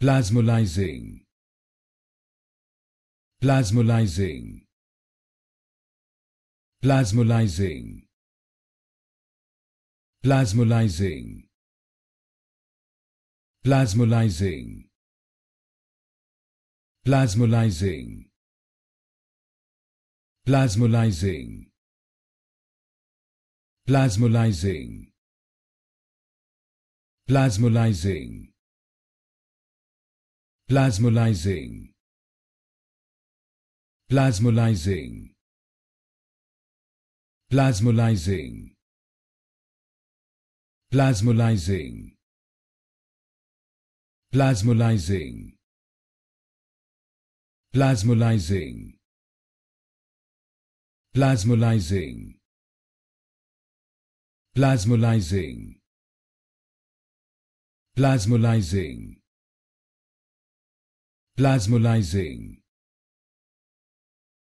Plasmolizing. Plasmolizing. Plasmolizing. Plasmolizing. Plasmolizing. Plasmolizing. Plasmolizing. Plasmolizing. plasmolysing plasmolysing plasmolysing plasmolysing plasmolysing plasmolysing plasmolysing plasmolysing plasmolysing plasmolysing plasmolysing